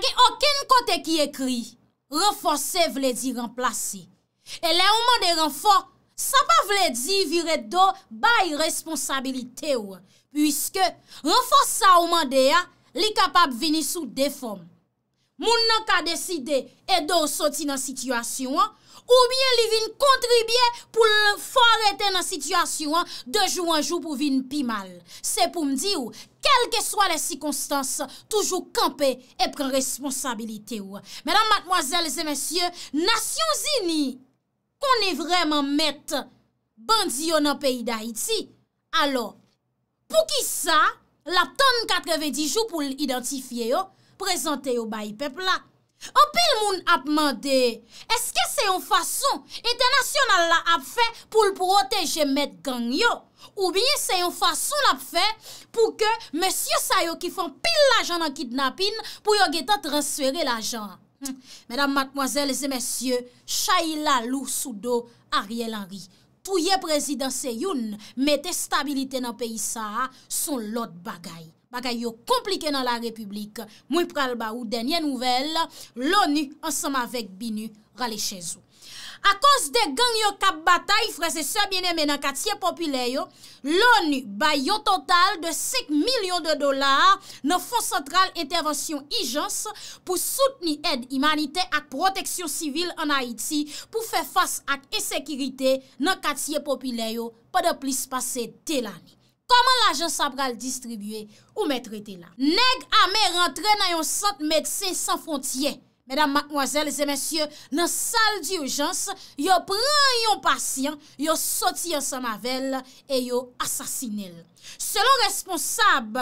Ake oken kote ki ekri, reforse vle di remplase. E le ouman de renfor, sa pa vle di vire do bay responsabilite ou. Puiske, renfor sa ouman de ya, li kapab vini sou deforme. Moun nan ka deside e do soti nan situasyon an, Ou byen li vin kontribye pou l fwareten nan sityasyon de jou an jou pou vin pi mal. Se pou m di ou, kelke swa de sikonstans, toujou kampe e pren responsabilite ou. Mèdam, matmoazèl, zè mèsyè, nasyon zini konè e vreman mèt bandi yo nan peyi da iti. Alo, pou ki sa, la ton 90 jou pou l identifiye yo, prezante yo bayi peplak. O pil moun ap mande, eske se yon fason international la ap fe pou l proteje met gang yo? Ou bine se yon fason la ap fe pou ke monsye Sayo ki fon pil l ajan nan kidnapin pou yon getan transferi l ajan? Mèdam hm. matmoazèl, zè monsye, Chayla Lou Soudo, Ariel Henry, pou ye prezident se yon mette stabilite nan peyi sa son lot bagay. Bakay yo komplike nan la republik, mwen pral ba ou denye nouvel, l'ONU ansama vek binu rale chezou. A kos de gang yo kap bata yi frese sebyene men nan katye popilye yo, l'ONU bay yo total de 5 milyon de dolar nan Fonds Sentral Intervention Ijans pou soutni ed imanite ak proteksyon sivil an Haiti pou fe fas ak esekirite nan katye popilye yo pa de plis pase telani. Koman la jen sa pral distribye ou men trete la? Neg ame rentre nan yon sant medse san fontye. Medam, makmoazel, zemensye, nan sal di ojans, yo pran yon pasyen, yo soti yon san mavel, yo asasine l. Selon responsab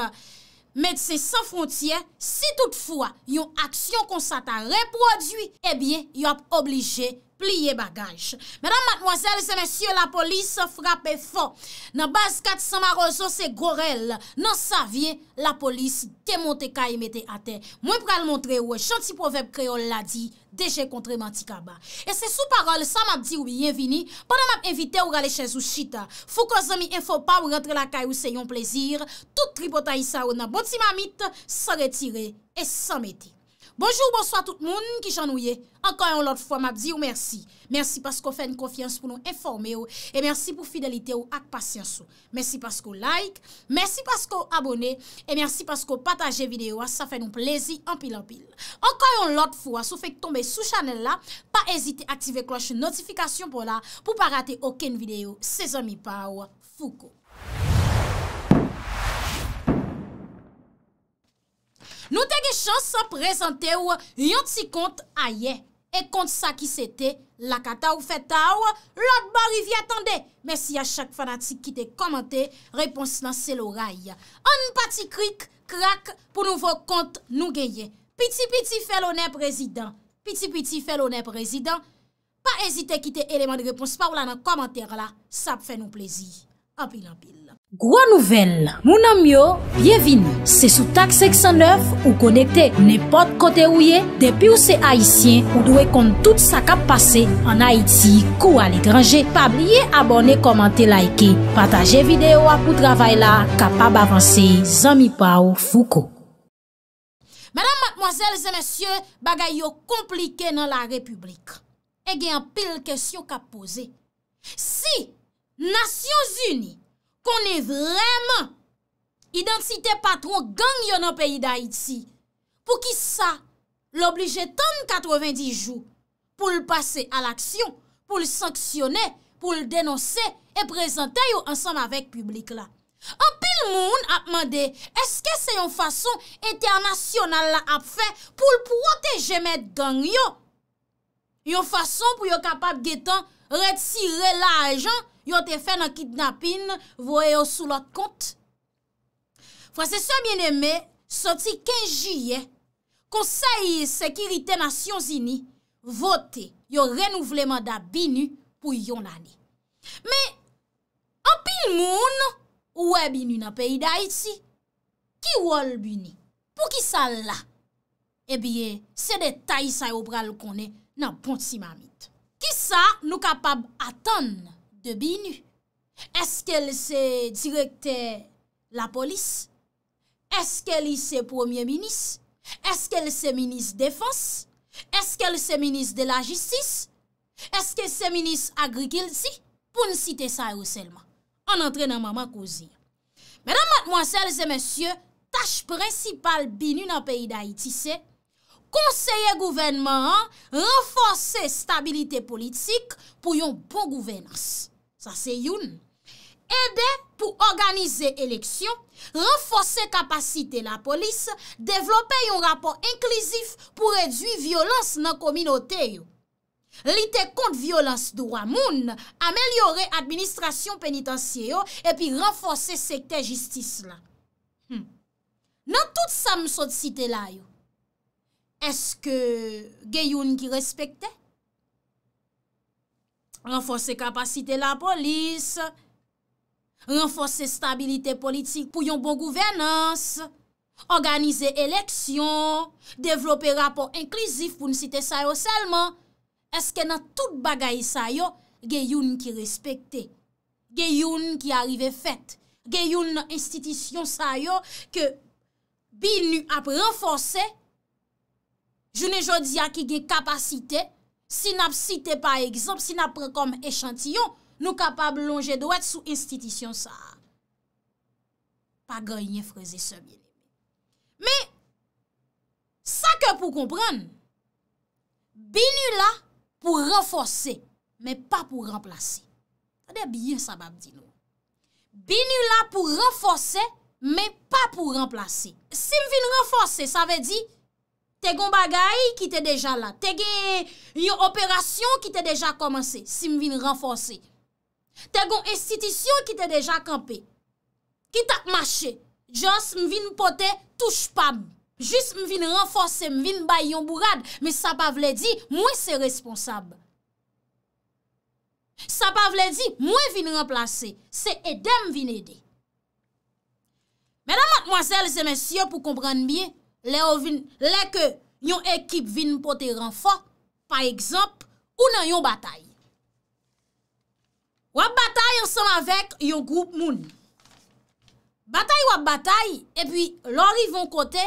medse san fontye, si toutfwa yon aksyon konsata reproduy, ebyen, yo ap oblije yon. pliye bagaj. Mèdam matmoazèl, zè mèsyè, la polis frapè fò. Nan baz kat samaròzò se gorel, nan savye la polis te monte kaj mète ate. Mwen pral montre wè, chanti povep kreol la di, deje kontre mati kaba. E se sou parol, sam ap di ou biyevini, padan map evite ou gale chèz ou chita. Fou ko zè mi enfo pa ou rentre la kaj ou se yon plezir, tout tri potay sa ou nan boti mamit, sa retire et sa meti. Bonjou, bonsoit tout moun ki chanouye. Ankan yon lot fwa map di ou mersi. Mersi paskou fè n konfians pou nou informe ou. E mersi pou fidelite ou ak pasyans ou. Mersi paskou like. Mersi paskou abone. E mersi paskou pataje videyo ou. Sa fè nou plezi anpil anpil. Ankan yon lot fwa sou fèk tombe sou chanel la. Pa ezite aktive kloche notifikasyon pou la. Pou pa rate oken videyo. Sezami pa ou. Foukou. Nou te ge chan sa prezante ou yon ti kont a ye. E kont sa ki se te, lakata ou fetta ou, lak bari vi atande. Mersi a chak fanatik ki te komante, repons nan selo ray. An pati krik, krak, pou nouvo kont nou geye. Piti piti felonè prezident. Piti piti felonè prezident. Pa ezite kite eleman de repons pa ou la nan komante la. Sa pe fe nou plezi. Ampil ampil. Gwa nouvel, mounan myo, byevini, se sou tak 609 ou konekte nepot kote ouye depi ou se Haitien ou dwe kont tout sa kap pase an Haiti kou al e grange pa blye abone, komante, laike pataje videyo apou travay la kapab avanse zami pa ou fuko Madame, mademoiselles et messieurs bagay yo komplike nan la republik e gen pil kesyon kap pose si nasyon zuni konè vremen identite patron gang yon an peyi da iti, pou ki sa l'oblije tan 90 jou pou l'passe al aksyon, pou l'sanksyonè, pou l'denonse, e prezante yo ansanm avèk publik la. An pil moun ap mandè, eske se yon fason internasyonal la ap fè pou l'protege met gang yo, yon fason pou yo kapap getan retire la ajan yo te fè nan kidnapin, voye yo sou lot kont. Fwa se se mjen eme, soti 15 juye, konseye sekiritè nasyon zini, vote yo renouvleman da binu pou yon ane. Me, apil moun, ouwe binu nan peyi da iti, ki wol binu? Pou ki sa la? Ebiye, eh se detay sa yo pral konen nan ponsi mamit. Ki sa nou kapab atan nan? binu? Eske li se direkte la polis? Eske li se premier minis? Eske li se minis defans? Eske li se minis de la jistis? Eske li se minis agrikil si? Poun site sa eroselman. An entre nan mama kozi. Menan matmwansel se mensyo, tache prinsipal binu nan peyi da itise, konseye gouvenman an renfonse stabilite politik pou yon pou gouvenas. Sa se youn, ede pou organize eleksyon, renfose kapasite la polis, devlope yon rapor inklizif pou redwi violans nan kominote yo. Lite kont violans dwa moun, amelyore administrasyon penitansye yo, epi renfose sekte jistis la. Hmm. Nan tout sa msot site la yo, eske ge youn ki respekte? renforser kapasite la polis, renforser stabilite politik pou yon bon gouvernans, organize eleksyon, devlope rapor inklusif pou n site sa yo selman, eske nan tout bagay sa yo, gen yon ki respekte, gen yon ki arrive fet, gen yon institisyon sa yo, ke bin nou ap renforser, jene jodi a ki gen kapasite, Si nap site pa egzop, si nap pre kom echantillon, nou kapab lonje de wet sou institisyon sa. Pa ganyen freze se bine. Me, sa ke pou kompran, binu la pou renfose, me pa pou renplase. Sa de bine sa bab di nou. Binu la pou renfose, me pa pou renplase. Si m vin renfose, sa ve di... Tè gon bagay ki te deja la. Tè gen yon operasyon ki te deja komanse, si m vin renfonse. Tè gon estitisyon ki te deja kampe. Ki tak mache. Jans m vin pote touche pab. Jist m vin renfonse, m vin bay yon bourad. Me sa pa vle di, mwen se responsab. Sa pa vle di, mwen vin renplase. Se edem vin ede. Mè nan matmoazèl, se mè syo pou kompranmye. Le ke yon ekip vin pou te ran fa, pa ekzamp, ou nan yon batay. Wap batay ansam avek yon group moun. Batay wap batay, e pi lor yon kote,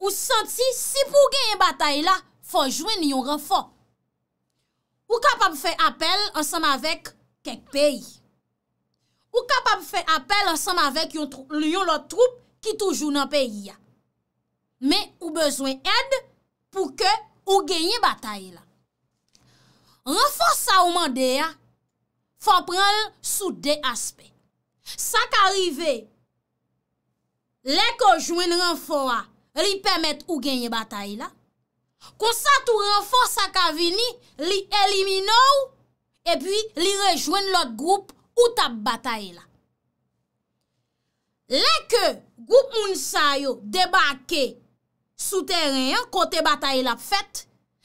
ou santi si pou gen yon batay la, fa jwen yon ran fa. Ou kapap fe apel ansam avek kek pey. Ou kapap fe apel ansam avek yon lot troup ki toujou nan pey ya. men ou bezwen ed pou ke ou genye bataye la. Renforsa ou mande ya, fò prel sou de aspe. Sa ka rive, le ko jwen renfora, li pemet ou genye bataye la, konsa tou renforsa ka vini, li elimino, e pi li rejwen lot group ou tap bataye la. Le ke group moun sayo debake, Souterren, kote bataye la pfet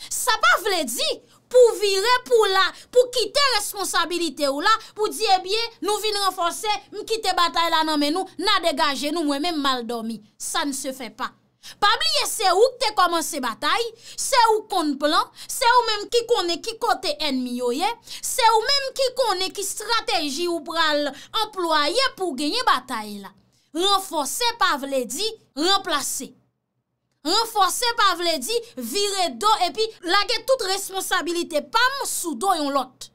Sa pa vle di Pou vire pou la Pou kite responsabilite ou la Pou di e eh bie nou vin renforse Mkite bataye la nan men nou Nan degaje nou mwen men mal dormi Sa ne se fe pa Pabliye se ou te komanse bataye Se ou kon plan Se ou menm ki kone ki kote enmi yo ye Se ou menm ki kone ki strateji Ou pral employe pou genye bataye la Renforse pa vle di Renplace An forse pa vle di vire do epi lage tout responsabilite pa m sou do yon lot.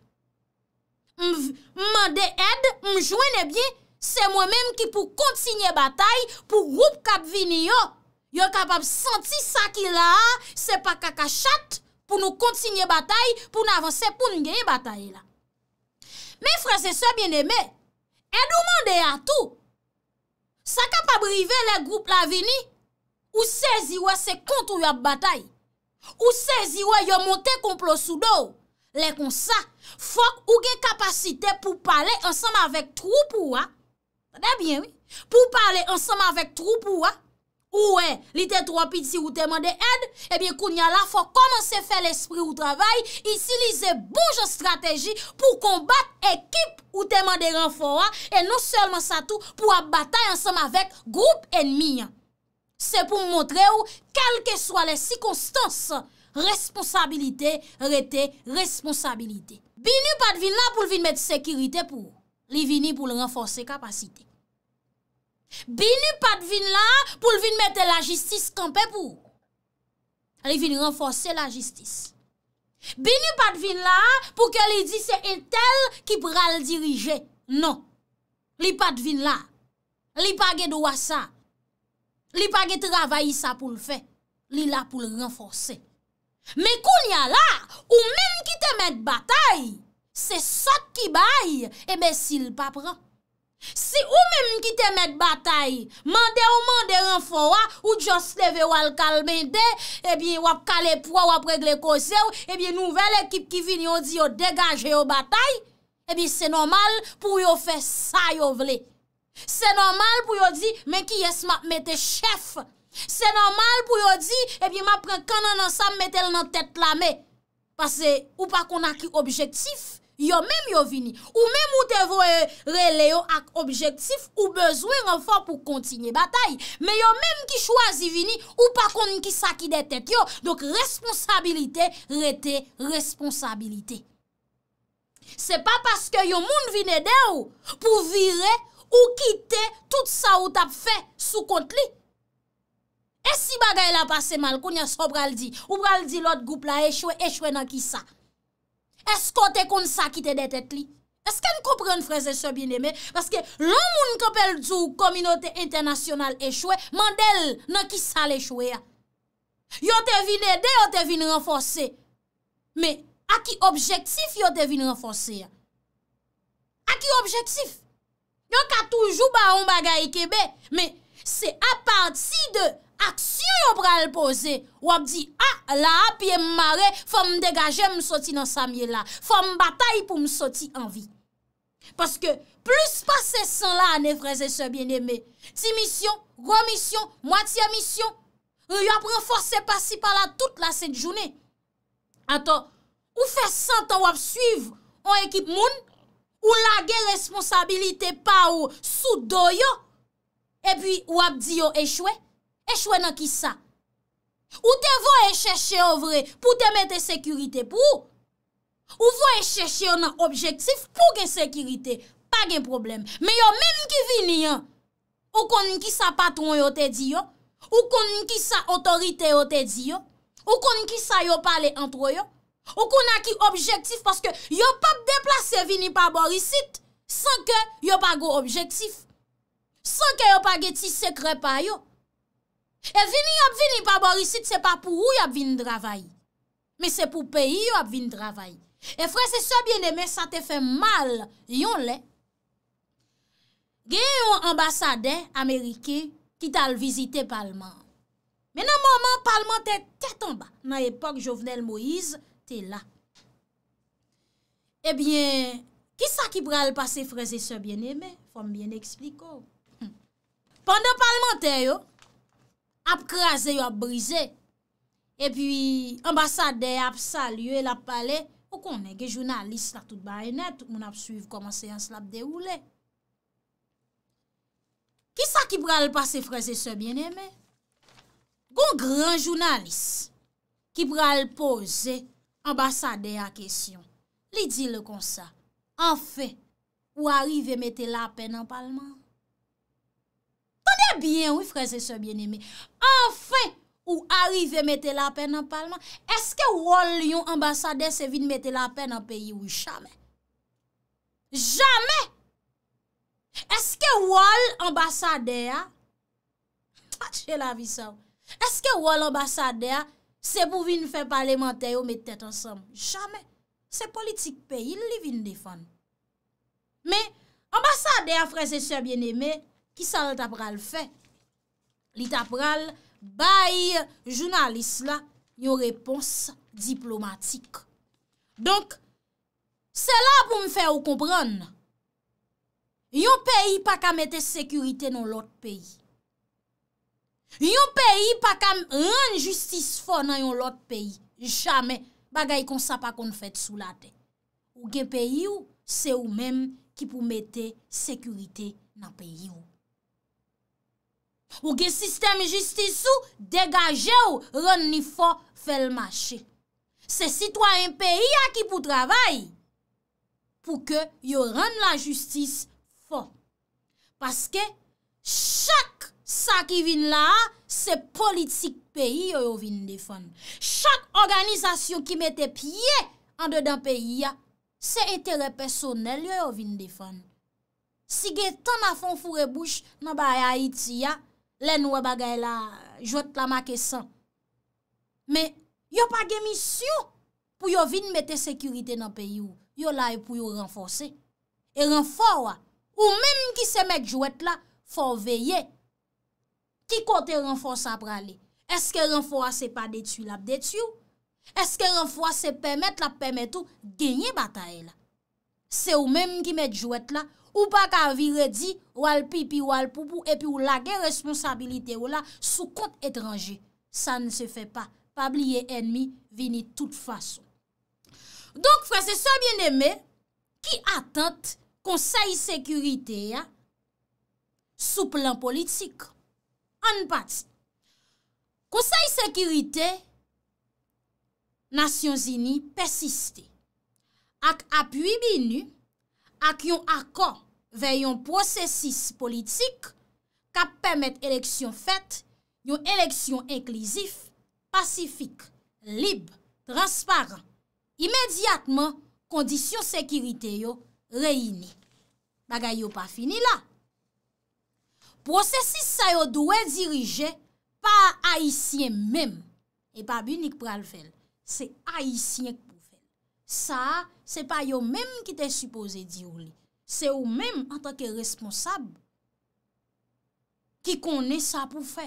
M mande ed, m jwene bie, se mwen menm ki pou kontsigne batay pou roup kap vini yo. Yo kapab santi sa ki la, se pa kakachat pou nou kontsigne batay pou nou avanse pou nou genye batay la. Men franse se bine me, ed ou mande atou, sa kapab rive le group la vini. Ou sezi wè se kontou yop batay. Ou sezi wè yon monte komplo sou do. Lè kon sa, fòk ou ge kapasite pou pale ansanm avèk troup ou wè. Tade bien, wè. Pou pale ansanm avèk troup ou wè. Ou wè, li te tròpiti ou teman de ed. Ebyen, koun yon la fòk komanse fè l'espri ou travay. Itilize bouj strategi pou kombat ekip ou teman de renforan. E non selman sa tou pou ap batay ansanm avèk group enmi yon. Se pou mwontre ou, kelke swa le sikonstans, responsabilite, rete, responsabilite. Bini pat vin la pou li vin mette sekirite pou. Li vini pou li renforse kapasite. Bini pat vin la pou li vin mette la jistis kampe pou. Li vini renforse la jistis. Bini pat vin la pou ke li disye entel ki pral dirije. Non. Li pat vin la. Li pa gèdou asa. Li pa ge travaye sa pou l'fe, li la pou l'renforse. Me koun ya la, ou men ki te met batay, se sot ki baye, ebe si l'pa pran. Si ou men ki te met batay, mande ou mande renforwa, ou jos leve wal kalbende, ebi wap kale pwa, wap regle kosye, ebi nouvel ekip ki vin yo di yo degaje yo batay, ebi se nomal pou yo fe sa yo vle. Se normal pou yo di, men ki yes ma mette chef. Se normal pou yo di, epi eh ma pren kanan ansam mette nan tet la me. Pase ou pa kon a ki objektif, yo men yo vini. Ou men mouten vwe rele yo ak objektif ou bezwen renfor pou kontinye batay. Men yo men ki chwazi vini, ou pa kon ki sakide tet yo. Dok responsabilite rete responsabilite. Se pa paske yo moun vine de ou pou vire... Ou kite tout sa ou tap fe sou kont li? E si bagay la pase mal, kounyas ou bral di, ou bral di lot goup la echwe, echwe nan ki sa? Esko te kont sa kite detet li? Eske n koupren freze se bine men? Baske loun moun kapel djou kominote internasyonal echwe, mandel nan ki sa l'echwe ya. Yo te vine, de yo te vine renfose. Me, a ki objektif yo te vine renfose ya? A ki objektif? Yon ka toujou ba yon bagay kebe, me se ap parti de aksyon yon pral pose, wap di, a, ah, la, piye m mare, fòm degaje m soti nan samye la, fòm batay pou m soti anvi. Paske, plus pase san la anefreze se bieneme, ti misyon, gwo misyon, mwatiye misyon, yon ap renforse pasi pala tout la set jounen. Ato, ou fè san ta wap suiv, an ekip moun, Ou la gen responsabilite pa ou sou do yo. E pi wap di yo echwe. Echwe nan ki sa. Ou te voye cheshe ovre pou te mette sekurite pou ou. Ou voye cheshe yo nan objektif pou gen sekurite. Pa gen problem. Me yo menm ki vini yo. Ou konen ki sa patron yo te di yo. Ou konen ki sa otorite yo te di yo. Ou konen ki sa yo pale antro yo. Ou kon a ki objektif paske yo pa deplase vini paborisit San ke yo pa go objektif San ke yo pa geti sekre pa yo E vini yop vini paborisit se pa pou ou yop vini dravay Me se pou peyi yop vini dravay E fre se so biene men sa te fe mal yon le Gen yon ambasade amerike ki tal vizite palman Men nan moman palman te tetan ba Nan epok Jovenel Moïse te la. Ebyen, eh kisa ki pral pase freze se bieneme? Fom bien ekspliko. Hmm. Pande parlemente yo, ap kraze yo ap brize, e pi ambasade ap salye la pale, pou konen ge jounalist la tout bayenet, moun ap suyv koman se yans lap deroule. Kisa ki pral pase freze se bieneme? Gon gran jounalist, ki pral pose se, ambassade a kesyon, li di le kon sa, an fe, ou arive mette la pen an palman? Tonde bien, ou fraze se bien eme, an fe, ou arive mette la pen an palman, eske wol yon ambassade se vide mette la pen an peyi, ou chame? Jame! Jame! Eske wol ambassade a? Ache la visav. Eske wol ambassade a? Se pou vin fè parlementè ou mè tèt ansèm, chame, se politik peyi, li vin defan. Mè, ambasade afre se sè bien emè, ki sa lita pral fè? Lita pral, bayi jounalist la, yon repons diplomatik. Donk, se la pou m fè ou kompran, yon peyi pa kamete sekurite non lot peyi. Yon peyi pa kam ren justice fo nan yon lot peyi. Jamen bagay konsa pa kon fet sou late. Ou gen peyi ou, se ou menm ki pou mette sekurite nan peyi ou. Ou gen sistem justice ou, degaje ou, ren ni fo fel mache. Se sitwa yon peyi a ki pou travay, pou ke yo ren la justice fo. Paske chak! Sa ki vin la, se politik peyi yo yo vin defan. Chak organizasyon ki mette pye an de dan peyi ya, se etere personel yo yo vin defan. Si ge tan a fon fure bouch nan ba ayayiti ya, len wabagay la jwet la makesan. Me, yo pa gemisyon pou yo vin mette sekurite nan peyi yo. Yo la e pou yo renfose. E renforwa, ou menm ki se mette jwet la, fon veye. Ti kote renfons ap prale? Eske renfons se pa detu la ap detu? Eske renfons se pemet la pemet ou genye batae la? Se ou menm ki met jouet la? Ou pa ka vire di wal pipi wal pupu epi ou lage responsabilite ou la sou kont etranje? Sa ne se fe pa. Pa blye enmi vini tout fason. Donk frase so bieneme, ki atent konsey sekurite ya? Sou plan politik. Sik. Anpats, konsey sekirite nasyon zini pesiste ak apuy binu ak yon akon ve yon prosesis politik ka pemet eleksyon fet, yon eleksyon inklezif, pasifik, lib, transparant, imediatman kondisyon sekirite yo reyini. Bagay yo pa fini la. prosesis sa yo dwe dirije pa haisyen mem, e pa bunik pral fel, se haisyen pou fe. Sa, se pa yo mem ki te supose di ou li. Se ou mem an tak e responsab ki kone sa pou fe.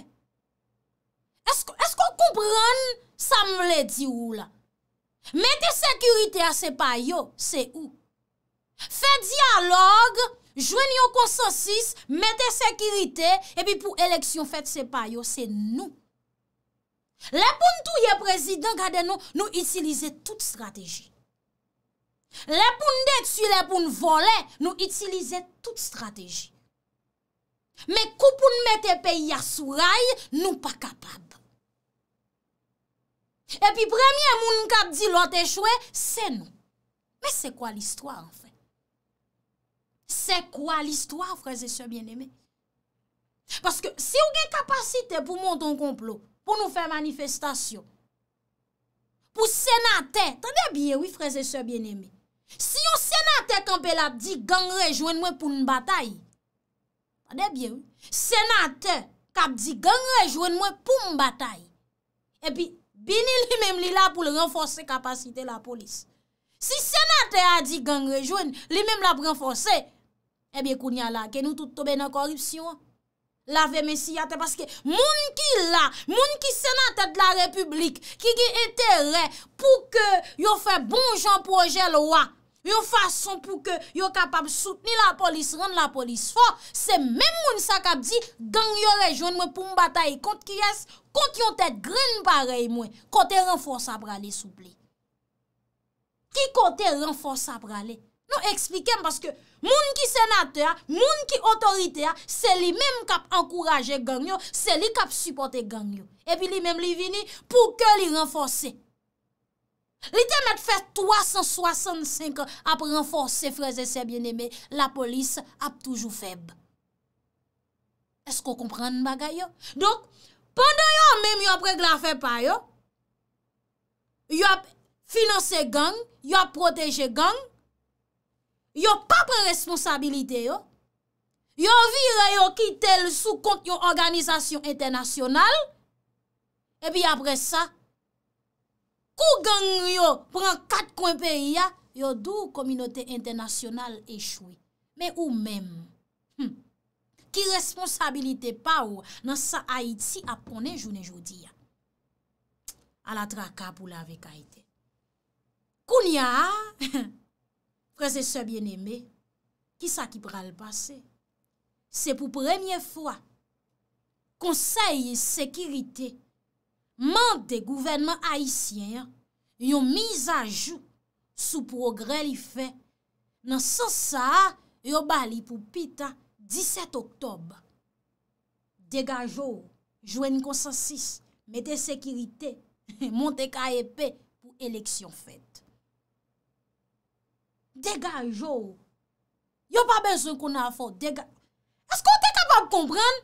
Esk an kompran sa mle di ou la? Mete sekurite a se pa yo, se ou? Fe diyalog a Jwen yon konsensis, mette sekirite, epi pou eleksyon fet se payo, se nou. Lèpoun tou yè prezident, kade nou, nou itilize tout strategi. Lèpoun det, sou lèpoun vole, nou itilize tout strategi. Me koupoun mette peyi ya sou ray, nou pa kapab. Epi premye moun kat di lote chwe, se nou. Me se kwa listwa an? Se kwa l'histoire, freze se bien eme? Paske, se yo gen kapasite pou monton komplot, pou nou fe manifestasyon, pou senate, tan de bie wifreze se bien eme? Si yo senate kampel ap di gang rejwen mwen pou mbata yi, tan de bie wifreze, senate kap di gang rejwen mwen pou mbata yi, epi, bini li mem li la pou renforsi kapasite la polis. Si senate a di gang rejwen, li mem la pou renforsi kapasite la polis. Ebe eh kounya la, ke nou tout tobe nan korupsyon. La ve mesi yate, paske moun ki la, moun ki senatèd la republik, ki ki etere pou ke yo fè bon jan proje lwa, yo fason pou ke yo kapab soutni la polis, rende la polis fò, se mèm moun sa kap di gang yo rejon mwen pou mbata kont ki yas, kont yon tèd gren barey mwen, kontè renfons sa pralè souplè. Ki kontè renfons sa pralè? Nou eksplikem paske Moun ki senate a, moun ki otorite a, se li menm kap ankouraje gang yo, se li kap supporte gang yo. E pi li menm li vini pou ke li renforsen. Li temet fè 365 ap renforsen, freze se bieneme, la polis ap toujou feb. Esko kompran bagay yo? Donk, pandan yo menm yo pregla fè pa yo, yo ap finanse gang, yo ap proteje gang, yo pa pre responsabilite yo, yo vire yo ki tel sou kont yo organizasyon internasyonal, epi apre sa, kou gen yo pran kat kon periya, yo dou kominote internasyonal echoui. Me ou men, hmm, ki responsabilite pa ou, nan sa Haiti apone jounen joudiya. Ala tra kapou la vek Haiti. Koun ya a, Prese sebyen eme, ki sa ki pral pase? Se pou premye fwa, konseye sekirite, mante gouvenman haisyen yon mizajou sou progre li fe, nan san sa yon bali pou pita 17 oktob. Dega jow, jwen konsensis, mette sekirite, mante ka epè pou eleksyon fet. Dega anjou, yo pa bezon kon an fote, dega anjou. As kon te kapab kompren?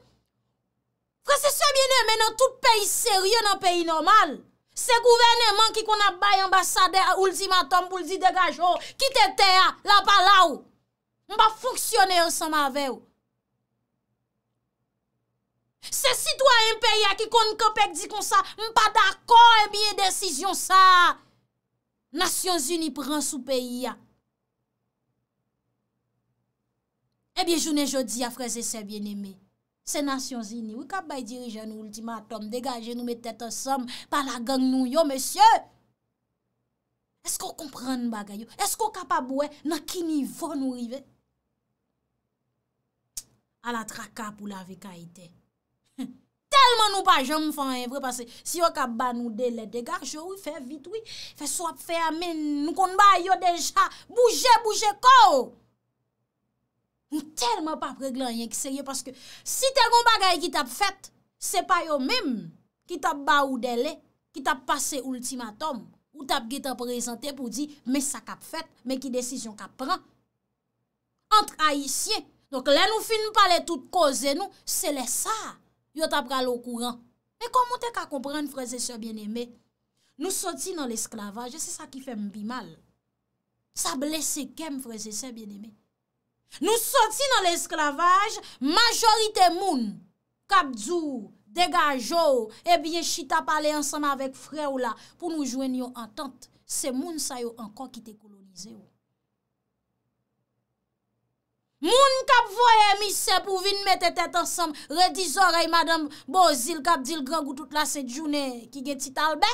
Franses se biene men nan tout peyi serye nan peyi normal. Se gouveneman ki kon ap bay ambasade a ultimatom pou li di dega anjou, ki te te a, la pa la ou. Mba fonksyone an san ma ve ou. Se sitwa en peyi a ki kon kopek di kon sa, mba dako e biye desisyon sa. Nasyons unipran sou peyi a. Ebi eh jounen jodi a freze se bieneme, se nasyon zini, wik ap bay dirije nou ultimatom, degaje nou metete som, pala gang nou yo, mesye! Esko kompran bagay yo? Esko kapabouwe nan ki nivon nou rive? A la traka pou la veka ite. Telman nou pa jom fanyen, vre pasi, si yo kap ban nou dele, degaje yo, fè vit, fè swap fè ame, nou kon bay yo deja, bouje, bouje, kò! Ou telman pa preglan yen ki serye Paske si telman bagay ki tap fet Se pa yo mem Ki tap ba ou dele Ki tap pase ultimatom Ou tap ge tap prezante pou di Me sa kap fet, me ki desisyon kap pran Antra hisye Donk le nou film pale tout koze nou Se le sa Yo tap ralou kouran E komon te ka kompran freze se bien eme Nou soti nan l esklavage Se sa ki fe mbi mal Sa blese kem freze se bien eme Nou soti nan l'esklavaj Majorite moun Kap dzou, degajou Ebyen eh chita pale ansam avek frew la Pou nou jwen yo antant Se moun sayo ankon ki te kolonize yo Moun kap voye misè Pou vin mette tet ansam Redizorey madame bozil Kap dil grangou tout la set jounè Ki gen tit albe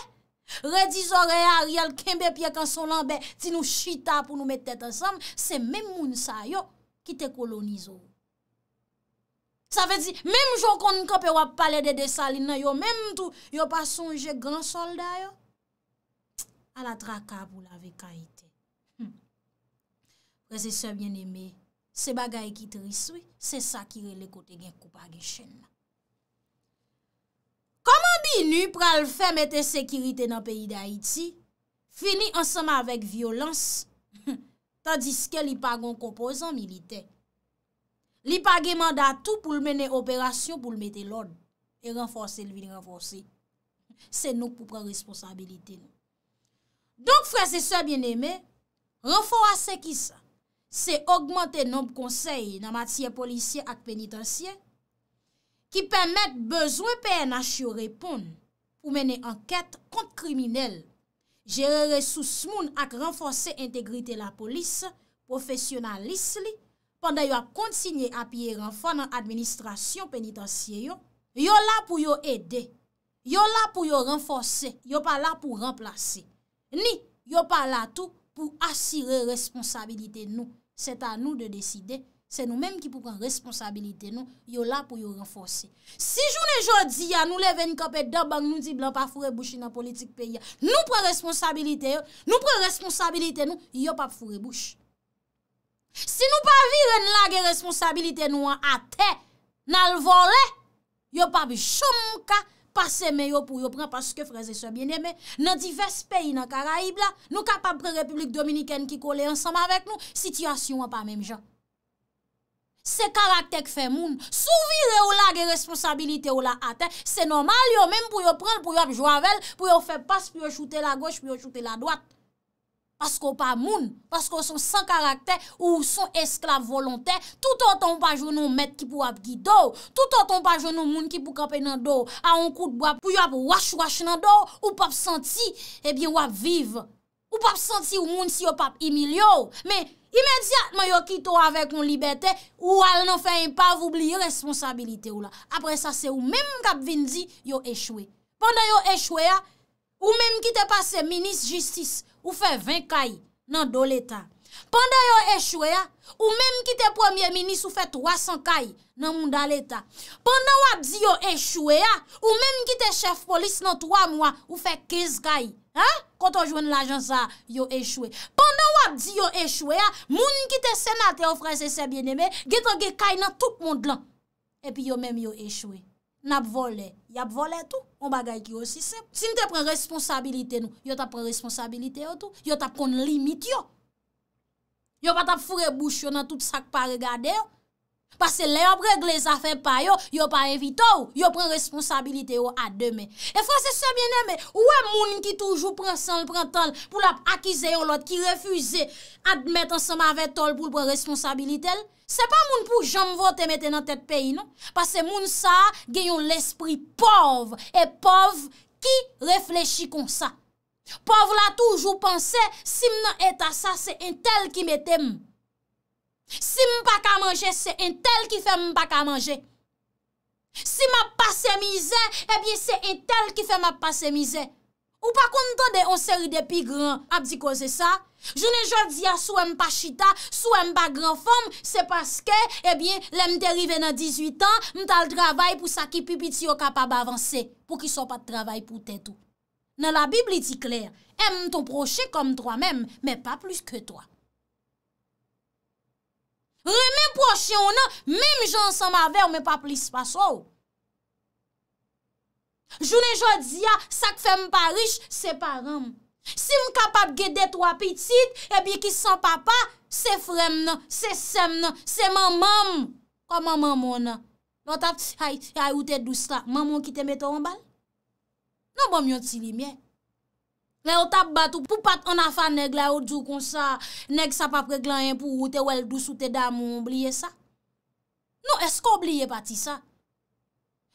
Redizorey ariel kembe piek anson lanbe Ti nou chita pou nou mette tet ansam Se men moun sayo Ki te kolonizo. Sa fe di, mem jokon ka pe wap pale de desali nan yo, mem tou yo pa sonje gran solda yo, ala trakab ou la ve kaite. Hmm. Reze se vyen eme, se bagay ki triswe, se sa ki rele kote gen kupa ge chen la. Koman bi nu pral fe mette sekirite nan peyi da iti, fini ansama avek violans, Tandiske li pagon kompozant milite. Li pagi mandatou pou l menen operasyon pou l mette e l od. E renforsi l vil renforsi. Se nou pou pran responsabilite nou. Donk frese se bieneme, renforsi se kisa. Se augmente noub konsey nan matye policye ak penitansye. Ki pemet bezwen PNH yo repon pou menen anket kont kriminel. Jere resous moun ak renforser integrite la polis, profesionalis li, pande yo ap kontsigne apye renfors nan administrasyon penitansye yo, yo la pou yo ede, yo la pou yo renforser, yo pa la pou renplase, ni yo pa la tou pou asire responsabilite nou, se ta nou de deside. Se nou menm ki pou pran responsabilite nou, yo la pou yo renforsi. Si joun e jodi ya, nou leve n kapet dabang, nou di blan pa fure bouchi nan politik pe ya, nou pran responsabilite yo, nou pran responsabilite nou, yo pa fure bouchi. Si nou pa vire n lage responsabilite nou an ate, nan l vole, yo pa bi chou mou ka, pase me yo pou yo pran, paske freze sou bien eme, nan divers peyi nan karaib la, nou ka pa pran republik dominiken ki kole ansam avek nou, sityasyon an pa menm jan. Se karakter ke fe moun, sou vile ou la ge responsabilite ou la ate, se normal yo menm pou yo prenl pou yo ap jwavel, pou yo fe pas, pou yo choute la goch, pou yo choute la doat. Paske ou pa moun, paske ou son san karakter, ou son esklav eh volontè, tout an ton pa jounou mèt ki pou ap gidou, tout an ton pa jounou moun ki pou kapen nan dou, a an kout bo ap pou yo ap wach wach nan dou, ou pa ap santi, ebyen wap viv. Ou pa ap santi ou moun si yo pa ap imilyou, mey. imediatman yo kito avèk yon libetè, ou al nan fè yon pav oubli yon responsabilite ou la. Apre sa se ou mèm kap vin di, yo echwe. Pendan yo echwe ya, ou mèm ki te pase minis jistis, ou fè 20 kay nan do letan. Panda yo e chwe ya, ou menm ki te premier minis ou fe 300 kay nan moun dal eta. Panda wap di yo e chwe ya, ou menm ki te chef polis nan 3 mwa ou fe 15 kay. Ha? Koto jwen l'agen sa yo e chwe. Panda wap di yo e chwe ya, moun ki te senate ofre se sebyeneme, geto ge kay nan tout moun dlan. E pi yo menm yo e chwe. Nap vole. Yap vole tout. On bagay ki yo si se. Sin te pren responsabilite nou, yo tap pren responsabilite yo tout. Yo tap kon limit yo. Yo pat ap fure bouch yo nan tout sak pa regade yo. Pase le ap regle zafen pa yo, yo pa evite yo, yo pren responsabilite yo ademe. E fwase se bieneme, ou e moun ki toujou pren sanl, pren tal, pou la akize yo lot, ki refuze admet ansama ve tal pou pren responsabilite yo. Se pa moun pou janm vote mette nan tet peyi non. Pase moun sa genyon l'espri pov, e pov ki reflechi kon sa. Pov la toujou panse, si m nan etasa, se entel ki metem. Si m pa ka manje, se entel ki fe m pa ka manje. Si m ap pase mize, ebyen eh se entel ki fe m ap pase mize. Ou pa konton de on seri de pi gran, ap di koze sa. Je ne jodia sou m pa chita, sou m pa gran fom, se paske, ebyen, le m derive nan 18 an, m tal travay pou sa ki pipi ti yo kapab avanse, pou ki so pat travay pou tetou. Nan la Bibli ti kler, em ton proche kom to a mem, me pa plis ke to a. Remen proche o nan, mem jansan ma ver, me pa plis pa so. Jounen jodi a, sak fem parish, se param. Si m kapap gede to a pitit, ebi eh ki san papa, se frem nan, se sem nan, se mamam, o mamamon nan. Nan tat yi a ou te dousla, mamon ki te meto an bal. Nou bom yon ti li mwen? Le ou tap bat ou pou pat an afan neg la ou djou kon sa, neg sa pap reglan yon pou ou te wel dous ou te dam ou oubliye sa? Nou esko oubliye pati sa?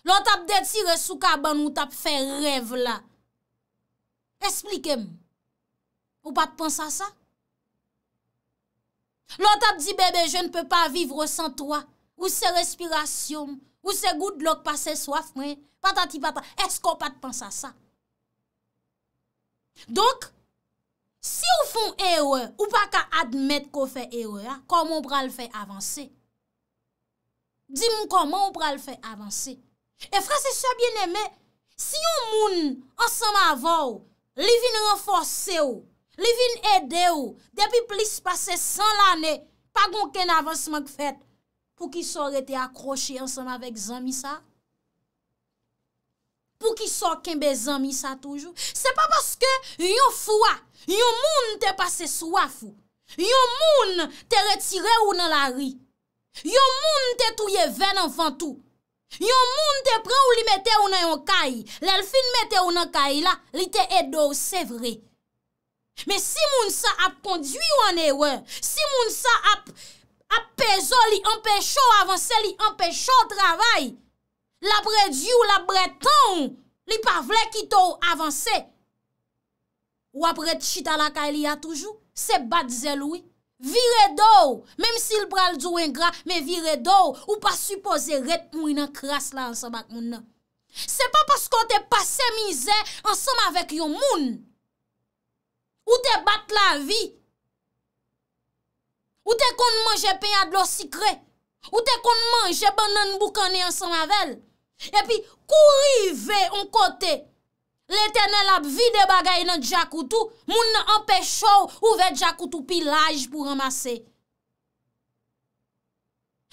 Lou tap detire sou kaban ou tap fe rev la? Esplike mwen? Ou pat pensa sa? Lou tap di bebe je ne pe pa vivre san toa, ou se respiration, ou se goud lok pase soaf mwen? Patati pata, esko pati pansa sa? Donk, si ou fon ewe, ou pa ka admet ko fe ewe ya, koman ou pral fe avanse? Di moun koman ou pral fe avanse? E frase sa bieneme, si yon moun ansama avan, li vin renfose ou, li vin ede ou, debi plis pase 100 lane, pa gon ken avanseman k fete, pou ki sor ete akroche ansama vek zami sa? Ou ki so ken bezan mi sa toujou. Se pa baske yon fwa, yon moun te pase swaf ou. Yon moun te retire ou nan la ri. Yon moun te touye ven an fan tou. Yon moun te pren ou li mette ou nan yon kayi. Lel fin mette ou nan kayi la, li te edo ou se vre. Me si moun sa ap kondwi ou an ewe. Si moun sa ap pezo li anpecho avanse li anpecho travay. La bret di ou la bret ton, li pa vle ki tou avanse. Ou apre tchita la ka elia toujou, se bat zel oui. Vire do, mem si l pral di ou en gra, me vire do, ou pa suppose ret mou inan kras la ansan bak moun nan. Se pa pasko te pase mize ansan mavek yon moun. Ou te bat la vi. Ou te kon manje penya dlo sikre. Ou te kon manje ban nan mou kane ansan mavel. E pi, kou rive an kote, le tenel ap vide bagay nan diakoutou, moun nan apè chou ouve diakoutou pilaj pou ramase.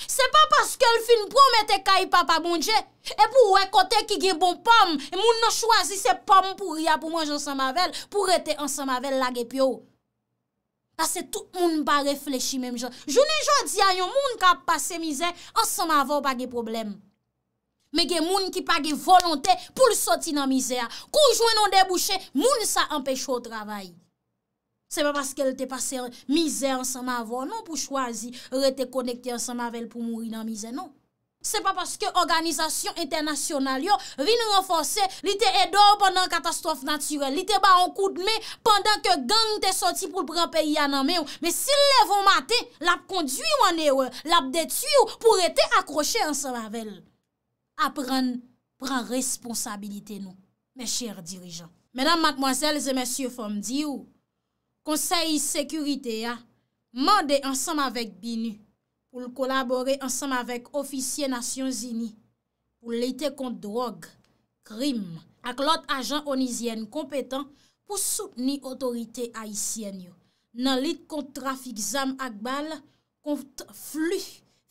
Se pa paske l fin proumete kayi papa mounje, e pou ouwe kote ki gen bon pam, bon moun nan chwazi se pam pou ria pou mwenj an samavell, pou rete an samavell lage pyou. La se tout moun ba reflechi mem jan. Jouni joun di a yon moun ka pase mize, an samavell bagye probleme. mè gen moun ki pa gen volontè pou l'soti nan mizè a. Koujwen nan debouchè, moun sa empèche ou travay. Se pa paske l'te pase mizè an samavò, nan pou chwazi rete konekte an samavèl pou mouri nan mizè, nan. Se pa paske organizasyon internasyonal yo, vin renfonse, l'ite edò pendant katastrof naturel, l'ite ba an koudmè pendant ke gang te soti pou l'prepe ya nan mè ou. Mè si lè vò matè, l'ap kondwi ou an ewe, l'ap detu ou pou rete akroche an samavèl. apren, pran responsabilite nou, me chèr dirijan. Mèdame, madmoazèl, zè mèsyou fòm di ou, konsey sekurite ya, mande ansam avèk binu, pou l'kolabore ansam avèk ofisyenasyon zini, pou l'ite kont drog, krim, ak lot ajan onizyen kompetan, pou soutni otorite aisyen yo. Nan lit kont trafik zam ak bal, kont flu,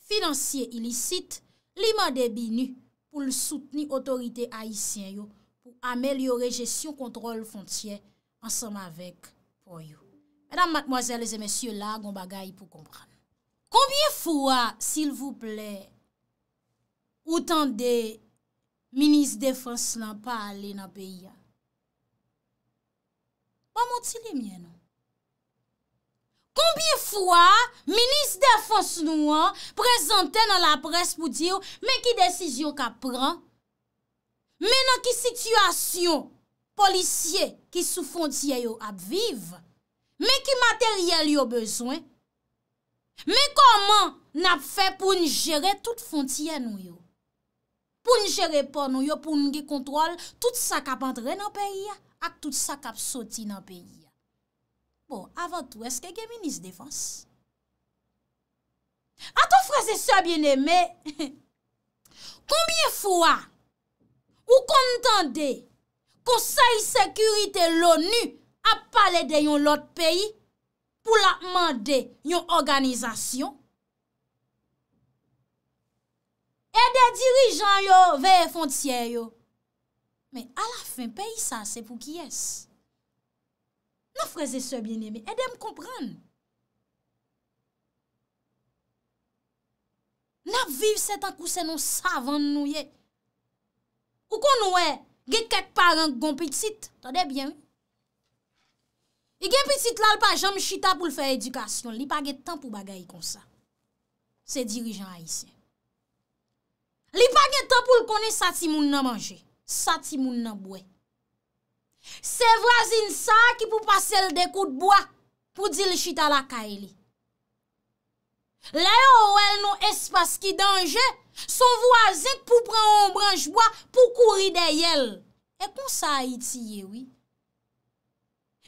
finansye ilisit, li mande binu, pou l soutenit otorite haisyen yo, pou amelyore jesyon kontrol fontyen, ansanm avek pou yo. Madame, mademoiselles et messieurs la, gom bagay pou kompran. Koubyen fwa, s'il vous plè, outan de minis defens lan pa ale nan peyi ya? Waman ti li mwen nou? Koumbye fwa, minis defans nou an, prezante nan la pres pou diyo, men ki desisyon kap pran? Men nan ki situasyon, polisye ki sou fontye yo ap viv? Men ki materyel yo bezwen? Men koman nap fe pou njere tout fontye nou yo? Pou njere pa nou yo, pou nge kontrol tout sa kap andre nan peyi, ak tout sa kap soti nan peyi. Avan tou, eske gen menis defans? A tou fraze sa bien eme, koumye fwa ou kontande konsey sekurite l'ONU ap pale de yon lot peyi pou la mande yon organizasyon? E de dirijan yo veye fontiyen yo? Men, a la fin, peyi sa, se pou ki ese? Nou freze se bien eme, edè m kompran. Nou viv se tan kouse nou savan nou ye. Ou kon nou e, ge ket paran gom pitit, tade bien. I gen pitit lal pa jom chita pou l fe edukasyon, li pa ge tan pou bagay kon sa. Se dirijan haisyen. Li pa ge tan pou l konen sati moun nan manje, sati moun nan bwe. Se vwazin sa ki pou pase l dekou d'boa pou di l chita la ka e li. Le yo ou el nou espas ki denje, son vwazin pou pran on branjboa pou kouri dey el. E kon sa a iti ye wii?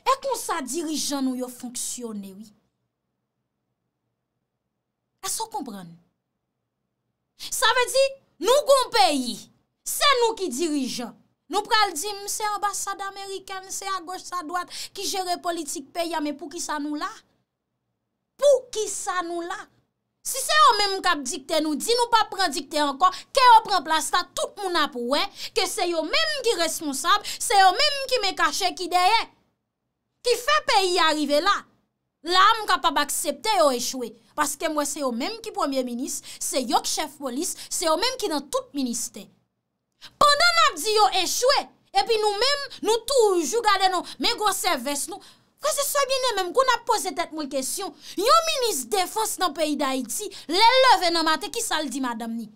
E kon sa dirijan nou yo fonksyon e wii? E so kompran? Sa ve di nou kon peyi, se nou ki dirijan. Nou pral di mse ambassade Amerikan, mse a goch sa doat ki jere politik pe ya me pou ki sa nou la. Pou ki sa nou la. Si se yo men mkap dikte nou, di nou pa pran dikte ankon, ke yo pran plas ta tout moun ap wè, ke se yo men ki responsab, se yo men ki me kache ki deye, ki fe pe yi arive la. La m kap ap aksepte yo echwe, paske mwen se yo men ki premier minis, se yo k chef polis, se yo men ki nan tout minister. Pendan ap di yo echwe, epi nou mèm nou toujou gade nou, mè gwa serves nou, kwa se sobine mèm, kou na pose tet mwen kesyon, yo minis defons nan peyi da iti, le leve nan mate, ki sal di madam ni?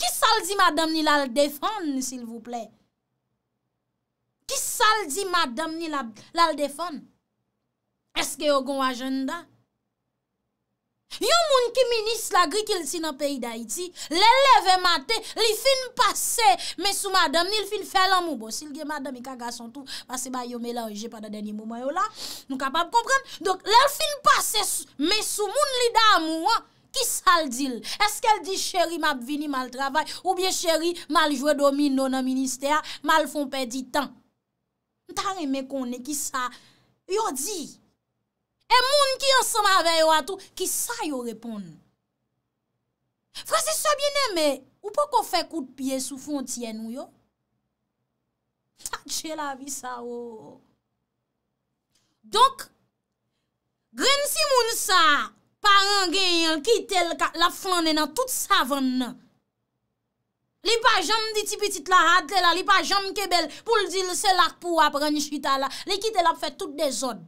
Ki sal di madam ni lal defons, s'il vous plè? Ki sal di madam ni lal defons? Eske yo gwa jenda? Yon moun ki minis la gri ki lisi nan peyi da iti, le leve mate, li fin pase, me sou madame ni, li fin felan mou, bo sil ge madame i kagasan tou, pase ba yon me la, jepa da deni mou mou yo la, nou kapab kompren, lel fin pase, me sou moun li da mou an, ki sal dil? Eske el di cheri mab vini mal travay, ou bie cheri mal jwe domi non nan minister, mal fon pedi tan? Nta reme konen ki sa, yon di, yon di, E moun ki ansama veyo atou, ki sa yo repon. Franses sa bieneme, ou pou kon fe kout piye sou fontien nou yo? Tache la vi sa yo. Donk, gren si moun sa, paran gen yon, ki tel la flan enan, tout sa ven nan. Li pa jam diti pitit la hadle la, li pa jam kebel, pou l di l selak pou ap reny chita la, li ki tel ap fe tout de zon.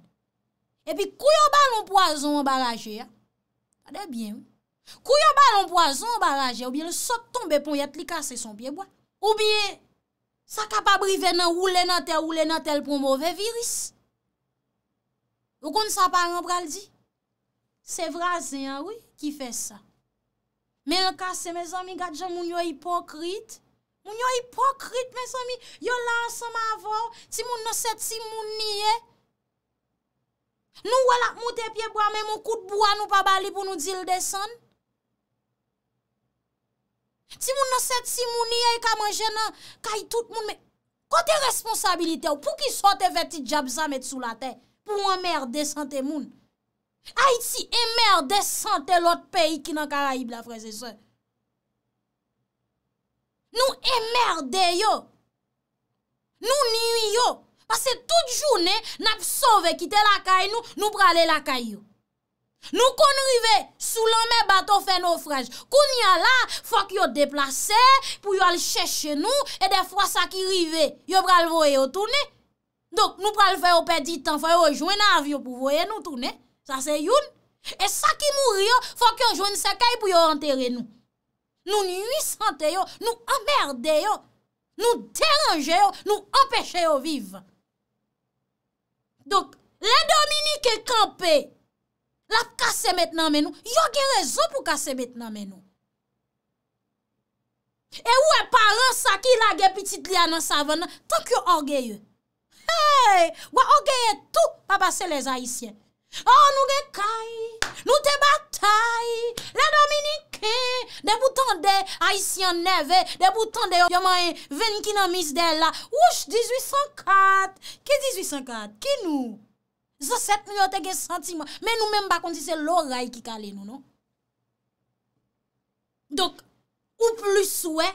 E pi kou yo ba nou poason ou baraje ya? A de byen ou? Kou yo ba nou poason ou baraje ya? Ou biye le sot tombe pou yat li kase son piye bo? Ou biye sa kapabrive nan oule nan tel oule nan tel pou mou ve viris? Ou kon sa paran pral di? Se vrazen ya ou ki fe sa. Men l kase me zami gajan moun yo hipokrit? Moun yo hipokrit me zami? Yo lan sa ma vò? Si moun nò set, si moun niye? Nou wè lak moutè pye bwa mè moun kout bwa nou pa bali pou nou zil desan. Ti moun nò set si moun yè yè kamanjè nan kaj tout moun mè. Kote responsabilite ou pou ki sote vè ti djabza met sou la ten. Pou mè merde sante moun. A iti emmerde sante lòt peyi ki nan karaib la freze sò. Nou emmerde yo. Nou niwi yo. Pase tout jounen, nap sove, kite lakay nou, nou prale lakay yo. Nou kon rive, sou lome bato fe nou fraj. Koun ya la, fok yo deplase, pou yo al cheche nou, e defwa sa ki rive, yo prale voye yo toune. Dok nou prale fwe yo pedi tan, fwe yo jwen avyo pou voye nou toune. Sa se youn. E sa ki mouri yo, fok yo jwen sekay pou yo anteren nou. Nou nui sante yo, nou emmerde yo, nou deranje yo, nou empeshe yo vive. Donk, le Dominik e kampe, la kase met nan men nou. Yo gen rezon pou kase met nan men nou. E ou e paran sa ki la gen pitit liya nan sa vana, tonk yo orgeye. Hey, wak orgeye tout, papa se le zaissyen. Oh, nou gen kay, nou te batay, le Dominik e kampe. A isi an neve, de boutan de yo Yaman yon, ven yon ki nan mis de la Woush, 1804 Ki 1804? Ki nou? Zan 7 milyote gen sentima Men nou men bakon di se lora yon ki kale nou, nou? Dok, ou plus ou e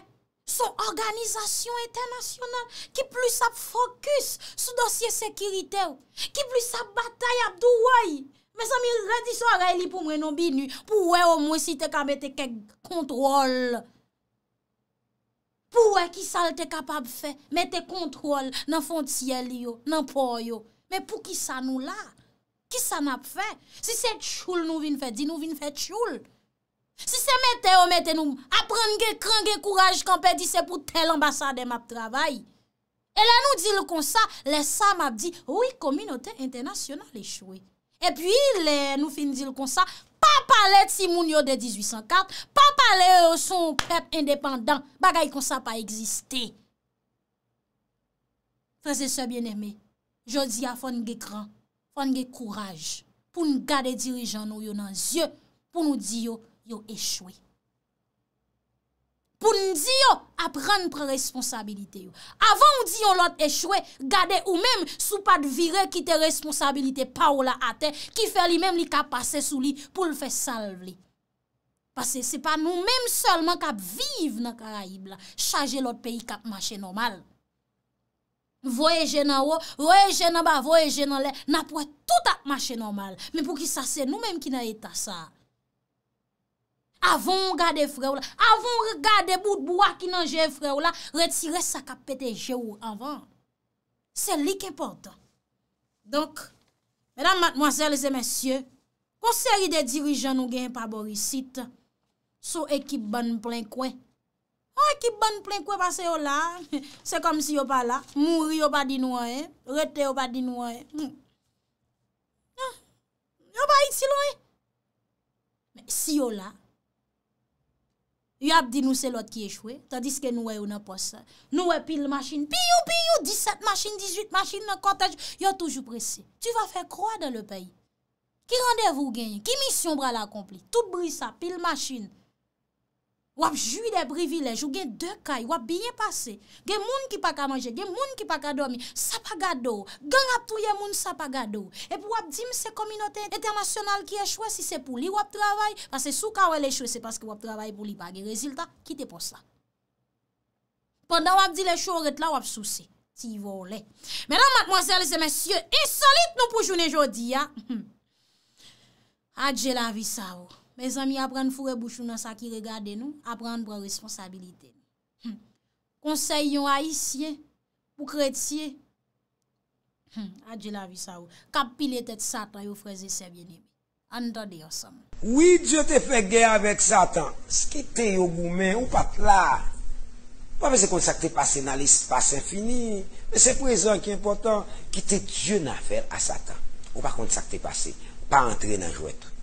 Son organizasyon Internasyonal, ki plus ap Fokus sou dosye sekirite Ki plus ap batay Abdou woy Mè sa mi radiswa ray li pou mwen nou binu, pou wè ou mwen si te ka mette kek kontrol. Pou wè ki sa l te kapab fe, mette kontrol nan fontiyel yo, nan por yo. Mè pou ki sa nou la, ki sa nap fe. Si se tchoul nou vin fe, di nou vin fe tchoul. Si se mette ou mette nou, aprenge, krange, kouraj, kanpe di se pou tel ambasade map travay. E la nou di l kon sa, le sa map di, wè kominote internasyonal e choui. E pi, nou fin di l kon sa, pa pale timoun yo de 1804, pa pale son pep independant, bagay kon sa pa egziste. Fese se bien eme, jodi a fon ge kran, fon ge kouraj, pou nou gade dirijan nou yo nan zye, pou nou di yo, yo echwe. Poun diyo ap ren pre responsabilite yo. Avan ou diyo lot echwe, gade ou menm sou pat vire kite responsabilite pa ou la ate, ki fe li menm li kap pase sou li pou l fe salve li. Pase se pa nou menm selman kap vive nan Karayib la, chaje lot peyi kap mache normal. Voyeje nan ou, voyeje nan ba, voyeje nan le, napwe tout ap mache normal. Menm pou ki sa se nou menm ki nan etasa a. Avon gade fre ou la, avon gade bout bwa ki nan jè fre ou la, retire sa kapete jè ou avan. Se li ke portan. Donk, menan matmoasele se mensyen, konseri de dirijan nou gen pa borisit, sou ekip ban plen kwen. Ou ekip ban plen kwen pa se ou la, se kom si yo pa la, mouri yo pa din woyen, eh? rete yo pa din woyen. Non, yo pa iti lwen. Si yo la, Yo ap di nou se lot ki echwe. Tandis ke nou e ou nan posa. Nou e pil masjin. Pi ou, pi ou. 17 masjin, 18 masjin nan kontaj. Yo toujou presi. Tu va fe kroa dan le peyi. Ki randev ou genye. Ki misyon bral akompli. Tout brisa pil masjin. Wap jwi de privilej, ou gen de kay, wap binye pase. Gen moun ki pa ka manje, gen moun ki pa ka domi. Sa pa ga do, gen ap touye moun sa pa ga do. Ep wap dim se kominote etermasyonal ki e chwe, si se pou li wap travay. Pase sou ka wè le chwe, se paske wap travay pou li bagi. Rezilta, kite pou sa. Pendan wap di le chowe, ret la wap sou se. Ti vo le. Menan, mat mwansel, se men sye, e solit nou pou jounen jodi, ya. Adje la vi sa ou. Oh. Me zami apran fure bouchou nan sa ki regade nou, apran pran responsabilite. Konsey yon a yisye, pou kredsye. Adje la vi sa ou. Kapi le tete satan yo freze se vye li. An do de yon sam. Oui, Dje te fe gè avèk satan. Skite yo goumen, ou pat la. Pa mese kont sakte pase nan l'espace infinie. Mese freze an ki important, kite Dje nan fer a satan. Ou pa kont sakte pase, pa antre nan jouetre.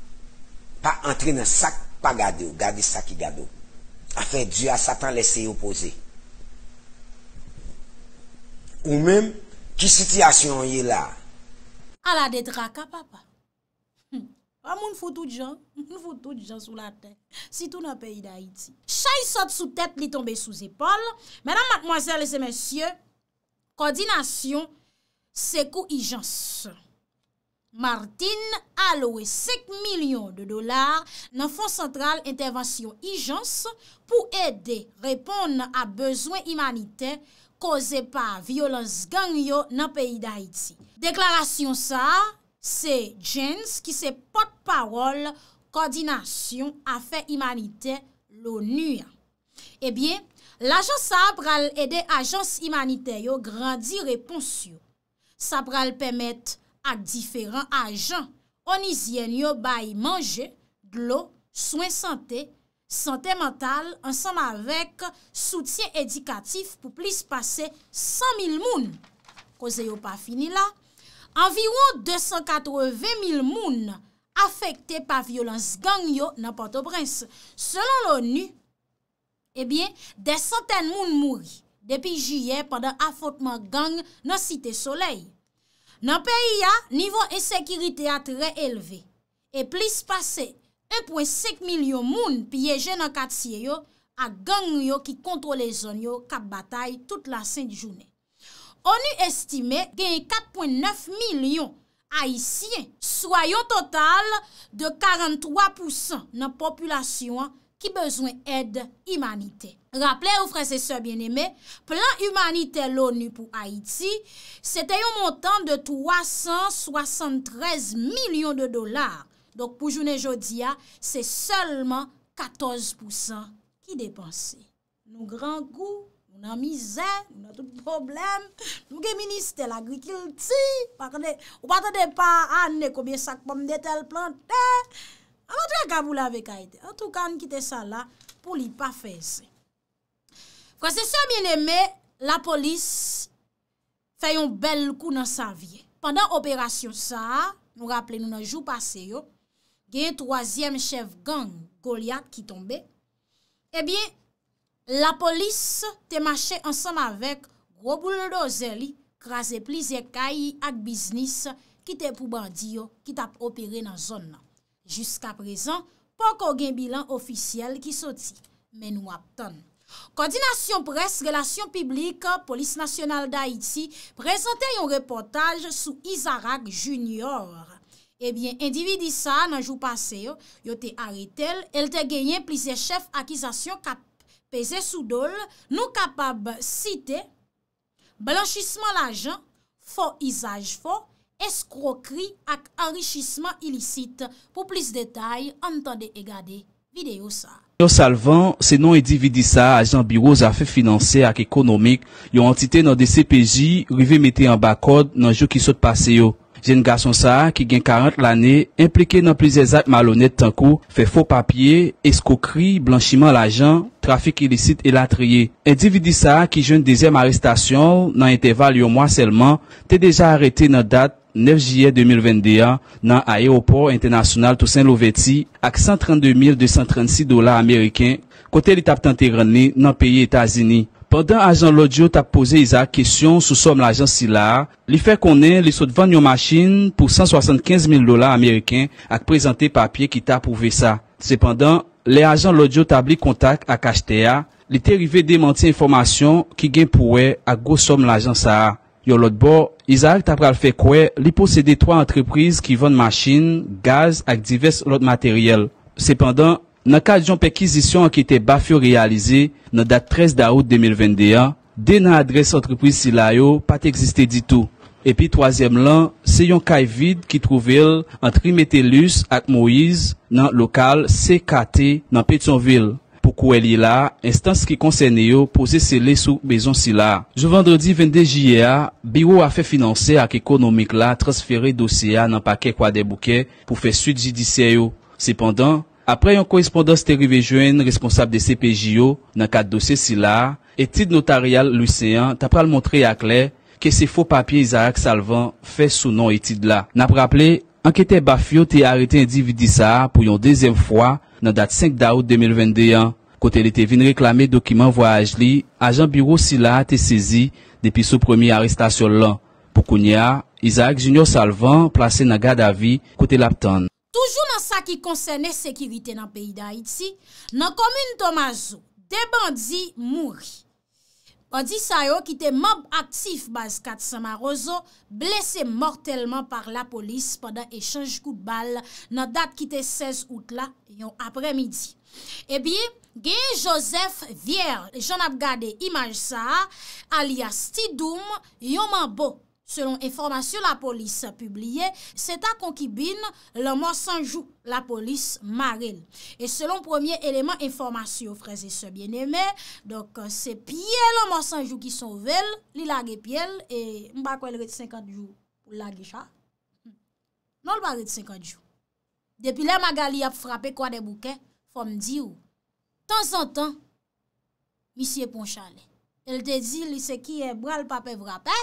A entre nan sak pa gade ou, gade sak ki gade ou. Afen, diyo a satan lese yon pose. Ou menm, ki sityasyon yon yon la? A la detraka, papa. Hm. A moun foute ou diyon, foute ou diyon sou la ten. Si tou nan peyi da iti. Chay sot sou tet li tombe sou zepol. Menan, mkmoazel, semen sye, koordinasyon, seko i jansan. Martin alowe 5 milyon de dolar nan Fond Sentral Intervention Ijans pou ede repon nan a bezwen imanite koze pa violans gang yo nan peyi d'Haïti. Deklarasyon sa, se Jens ki se pot parol koordinasyon afe imanite lo nu ya. Eh Ebyen, l'ajans sa pral ede ajans imanite yo grandi repons yo. Sa pral pemet... ak diferan ajan. Onizyen yo bay manje, glou, swen sante, sante mental, ansan avèk, soutyen edikatif pou plis pase 100 000 moun. Koze yo pa fini la, anviwo 280 000 moun afekte pa violans gang yo nan Port-au-Prince. Selon l'ONU, ebyen, eh de santen moun mouri. Depi jye, pandan afotman gang nan site soleil. Nan peyi ya, nivou ensekirite a tre elve. E plis pase, 1.5 milyon moun piyeje nan katsiye yo a gang yo ki kontrole zon yo kap batay tout la sen di jounen. On yu estime gen 4.9 milyon haisyen, soyon total de 43% nan populasyon a. ki bezwen ed imanite. Raple ou frese se bieneme, plan imanite l'ONU pou Haiti, se te yon montan de 373 milyon de dolar. Dok pou jounen jodia, se selement 14% ki depanse. Nou gran gou, nou nan mizè, nou nan tout problem, nou gen ministè la gwi kil ti, ou paten de pa anè, koubyen sakpam de tel plante, Amantre akabou lave ka ete, an tou kan kite sa la pou li pa fe se. Fransese amine me, la polis fayon bel kou nan sa vie. Pandan operasyon sa, nou rappele nou nan jou pase yo, geye troasyem chev gang Goliath ki tombe, e eh bien la polis te mache ansam avek grobou lodo zeli krasep li zekayi ak biznis ki te pou bandi yo ki tap operen nan zon nan. Juska prezant, pa ko gen bilan ofisyel ki soti men wap ton. Koordinasyon pres, Relasyon Piblik, Polis Nasional d'Haïti prezante yon reportaj sou Isarak Junior. Ebyen, eh individi sa nan jou pase yo, yo te aretel, el te genyen plize chef akizasyon ka peze sou dole, nou kapab site, blanchisman la jan, fo izaj fo, Eskrokri ak anrichisman ilisite pou plis detay an tande egade videyo sa. Yo salvan, se non edi vidi sa ajan biro zafi finanse ak ekonomik yon antite nan de CPJ rive mette an bakod nan jok ki sot pase yo. Jen gason sa ki gen 40 lane implike nan plis ezak malonet tankou fe fo papye, eskokri, blanchiman lajan, trafik ilisite e latriye. Edi vidi sa ki jen dezem arrestasyon nan enteval yon mwa selman te deja arete nan dat 9 jye 2021 nan aéropor internasyonal tou Saint-Lovétie ak 132.236 dolar Amerikèn kote li tap tenter rene nan peye Etasini. Pendan ajan lodyo tap pose yisa kèsyon sou som l'ajan si la, li fè konen li sot vanyo machin pou 175.000 dolar Amerikèn ak prezante papye ki tap pouve sa. Se pendan, li ajan lodyo tab li kontak ak achete ya, li terive demanti informasyon ki gen pouwe ak go som l'ajan sa a. Yo lot bo, izak tap pral fe kwe li posede 3 antreprise ki vande masjin, gaz ak divers lot materyel. Sependan, nan kal jon pekizisyon an ki te bafyo realize nan dat 13 daout 2021, den nan adres antreprise si la yo pati eksiste ditou. Epi toazem lan, se yon kal vide ki trouvel an trimete lus ak Moïse nan lokal CKT nan Petionville. kou el yi la, instans ki konsen yo pou zesele sou bezon si la. Jou vendredi 22 jye a, biwo a fe finanse ak ekonomik la transferi dosye a nan pakek wade bouke pou fe suite jidise yo. Sependan, apre yon kouespondans te rive jwen responsable de CPJ yo nan kat dosye si la, etid notaryal lusean tapral montre ak le ke se fo papye izayak salvan fe sou non etid la. Napraple, anke te bafyo te arete individi sa a pou yon dezem fwa nan dat 5 daout 2021 Kote li te vin reklame dokiman voyaj li, ajan biro sila te sezi depi sou premi arrestasyon lan. Pou kounya, Isaac Junior Salvan plase nan gada vi kote laptan. Toujou nan sa ki konsene sekirite nan peyi da Haiti, nan komune Tomaso, deban di mouri. O di sayo ki te mob aktif baz kat Samarozo, blese mortelman par la polis padan eshanj kou bal nan dat ki te 16 outla yon apremidi. E biye, Gen Joseph Vier, jen ap gade imaj sa, alia Stidoum, yonman bo. Selon informasyon la polis publye, se ta konkibine le monsanjou la polis maril. E selon premier eleman informasyon, freze se bieneme, se piele monsanjou ki son vel, li lage piele, e mba kwen lwet 50 jou, lage chan. Non lwet 50 jou. Depi le magali ap frape kwa de bouken, fom di ou. Pansantan, misi e pon chale. El te di li se ki e bra l pape vrapè.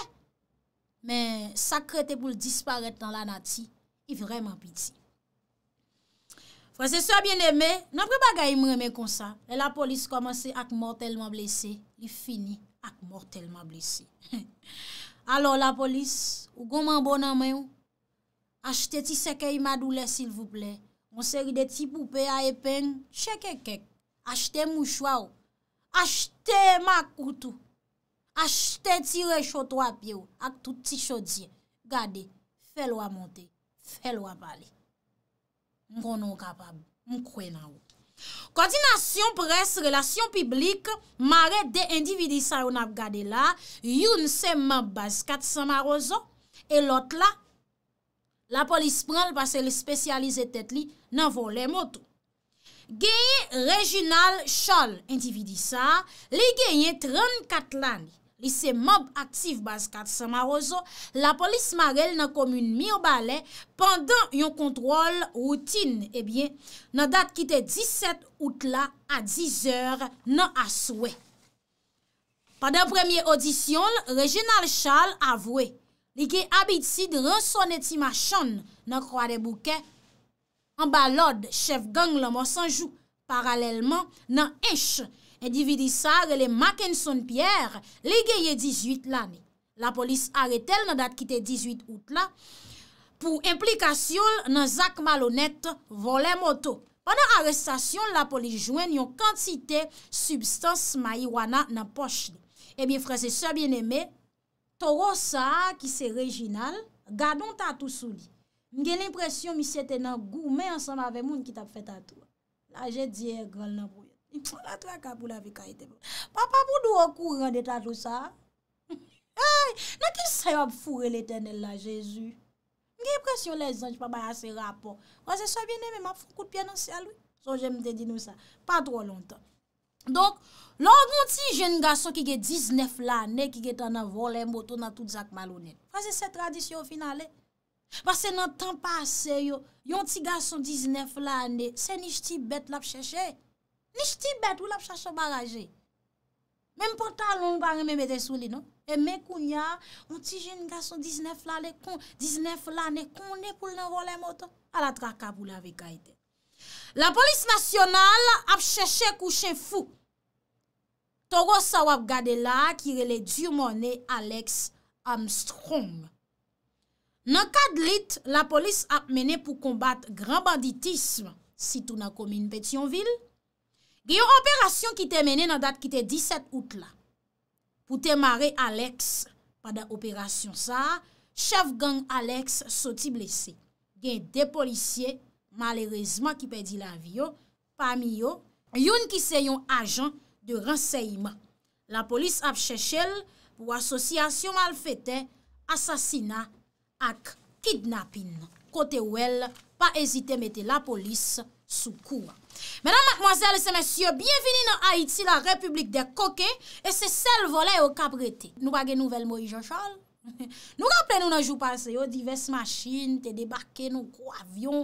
Men sakrete pou l disparete nan la nati. I vreman piti. Fwese soye bien eme, nan pre bagay ime eme konsa. E la polis komanse ak mortelman blese. I fini ak mortelman blese. Alo la polis, ou goman bonan men yo. Achete ti seke ima doule sil vouple. Monseri de ti poupe a epen, chekekek. Achte mouchwa ou, achte makoutou, achte tire chotwa apye ou, ak touti chodye. Gade, felwa monte, felwa pale. Mkonon kapab, mkwenan ou. Koordinasyon pres, relasyon piblik, mare de individisa ou nap gade la, yon seman baz kat samar ozon, e lot la, la polis pranl pase le spesyalize tet li nan volen motou. Genye Reginald Charles, individisa, li genye 34 lani, lise mob aktif baz kat Samarozo, la polis Marelle nan komune Myobale, pandan yon kontrol routine, ebyen, eh nan dat kite 17 outla a 10 or nan aswe. Pandan premye odisyon, Reginald Charles avwe, li genye abitsi di rason eti ma chan nan kwa de bouke, An balod, chef gang la mò sanjou. Paralèlman, nan esh endividi sa rele Maken Sonpier, li geye 18 lani. La polis aretel nan dat kite 18 outla pou implikasyon nan Zak Malonet volè moto. Pwè nan arestasyon, la polis jwen yon kantite substans mayi wana nan pochne. Ebyen eh frese se bien eme, toro sa ki se rejinal, gadon ta tout sou li. Mge l'impresyon mi sete nan gou, men ansan avè moun ki tap fè tatou. La jè diè eh, gral nan pou yon. La tra kapou la vè kaitè pou. Papa pou dou wakou rande tatou sa? Hey! Nan ki sayop fure l'eternel la, jèzu? Mge l'impresyon lè zanj pa bay asè rapon. Kwa se sa bine mè ma foun kout pi anansi alou. Son jè mte di nou sa. Pa tro lontan. Donk, lò goun ti jè n gaso ki ge diznef la anè ki ge tan nan volè mboton nan tout zak malounen. Kwa se se tradisyon finalè. Pase nan tan pase yo, yon ti gason 19 la ane, se nishti bet la ap chèche. Nishti bet ou la ap chèche barajè. Men portan long baran men mè desou li non. Men mè kounya, yon ti jen gason 19 la ane kon, 19 la ane kon ne pou lè nan volè moton. A la trakab ou la vè gaite. La polis masyonal ap chèche kouchen fou. Toro sa wap gade la ki rele djou mone Alex Armstrong. Nan 4 lit, la polis ap mene pou kombat gran banditisme sitou nan komine Petionville. Gen yon operasyon ki te mene nan dat ki te 17 out la. Pou te mare Alex, pa da operasyon sa, chef gang Alex soti blese. Gen de polisye, malerezman ki pedi la vyo, pa miyo, yon ki se yon ajan de renseyman. La polis ap chechel pou asosyasyon mal fete, asasina. ak kidnapin kote ou el pa ezite mette la polis soukou. Menan, mademoiselle, se mesye, bienveni nan Haiti, la republik de Koke, e se sel volè ou kap rete. Nou bagè nouvel moye, Jochal. Nou kapè nou nan jou panse yo, divès machin te debakè nou kou avyon,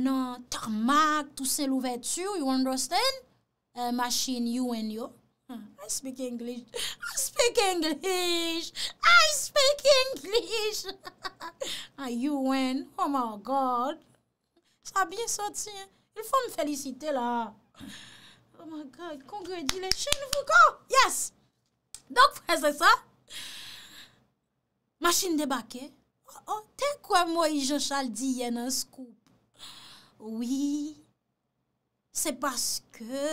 nan tarmak, tout se lou vetu, you understand? E euh, machin you and you. Hmm. I speak English, I speak English, I speak English. You win, oh my God. Sa bien soti, lè fò m fèlicite la. Oh my God, kongredi lè, chen nou fò kò, yes. Dok fò ese sa. Mâchin de bakè, te kwa m wè i jò chal di yè nan skup. Oui, se paske...